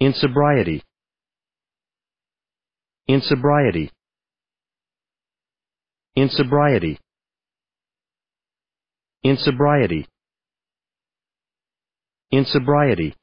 In sobriety. In sobriety. In sobriety. In sobriety. In sobriety.